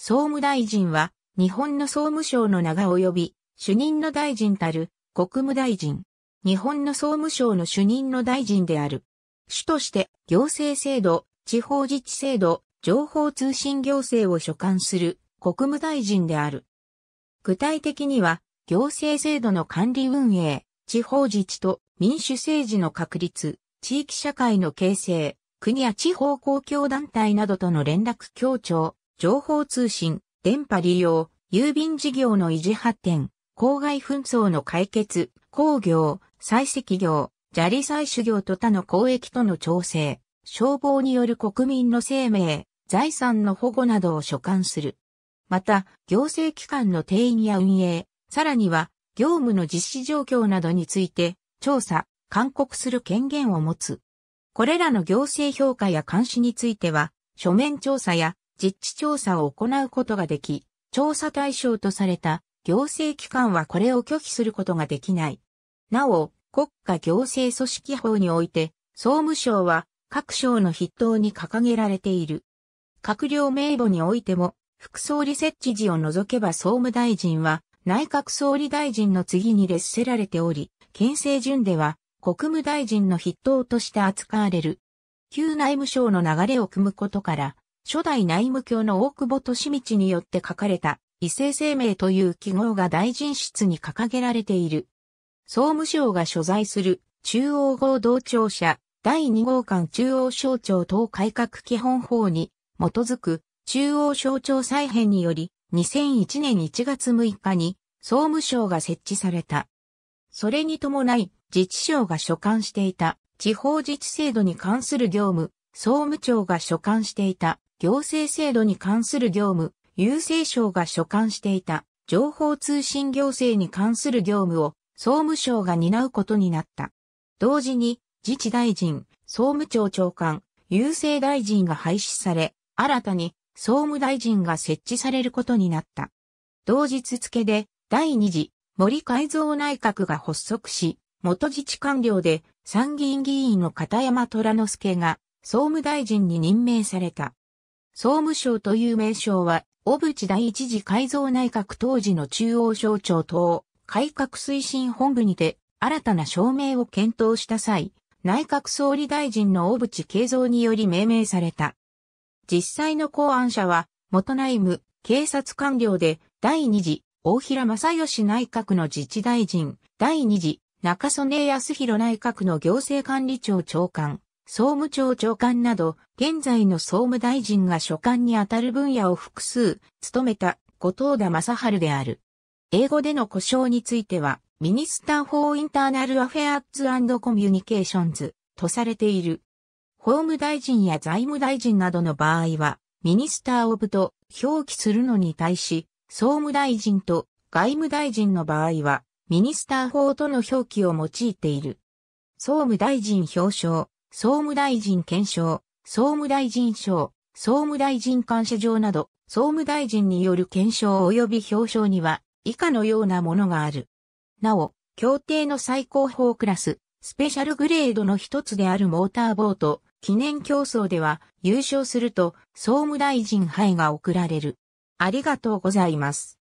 総務大臣は、日本の総務省の名が及び、主任の大臣たる、国務大臣。日本の総務省の主任の大臣である。主として、行政制度、地方自治制度、情報通信行政を所管する国務大臣である。具体的には、行政制度の管理運営、地方自治と民主政治の確立、地域社会の形成、国や地方公共団体などとの連絡協調、情報通信、電波利用、郵便事業の維持発展、公害紛争の解決、工業、採石業、砂利採取業と他の公益との調整、消防による国民の生命、財産の保護などを所管する。また、行政機関の定員や運営、さらには、業務の実施状況などについて、調査、勧告する権限を持つ。これらの行政評価や監視については、書面調査や実地調査を行うことができ、調査対象とされた行政機関はこれを拒否することができない。なお、国家行政組織法において、総務省は各省の筆頭に掲げられている。閣僚名簿においても、副総理設置時を除けば総務大臣は内閣総理大臣の次に列せられており、憲政順では国務大臣の筆頭として扱われる。旧内務省の流れを組むことから、初代内務卿の大久保利道によって書かれた、異性生命という記号が大臣室に掲げられている。総務省が所在する中央合同庁舎第2号館中央省庁等改革基本法に基づく中央省庁再編により2001年1月6日に総務省が設置された。それに伴い自治省が所管していた地方自治制度に関する業務、総務庁が所管していた行政制度に関する業務、郵政省が所管していた情報通信行政に関する業務を総務省が担うことになった。同時に自治大臣、総務庁長官、郵政大臣が廃止され、新たに総務大臣が設置されることになった。同日付で第2次森改造内閣が発足し、元自治官僚で参議院議員の片山虎之助が総務大臣に任命された。総務省という名称は、小渕第一次改造内閣当時の中央省庁等改革推進本部にて新たな証明を検討した際、内閣総理大臣の小渕恵三により命名された。実際の考案者は、元内務、警察官僚で、第二次、大平正義内閣の自治大臣、第二次、中曽根康弘内閣の行政管理庁長官、総務庁長官など、現在の総務大臣が所管にあたる分野を複数、務めた、後藤田正春である。英語での故障については、ミニスター・フォー・インターナル・アフェアッツ・アンド・コミュニケーションズ、とされている。法務大臣や財務大臣などの場合は、ミニスター・オブと表記するのに対し、総務大臣と外務大臣の場合は、ミニスター法との表記を用いている。総務大臣表彰、総務大臣検証、総務大臣賞、総務大臣感謝状など、総務大臣による検証及び表彰には、以下のようなものがある。なお、協定の最高峰クラス、スペシャルグレードの一つであるモーターボート、記念競争では、優勝すると、総務大臣杯が贈られる。ありがとうございます。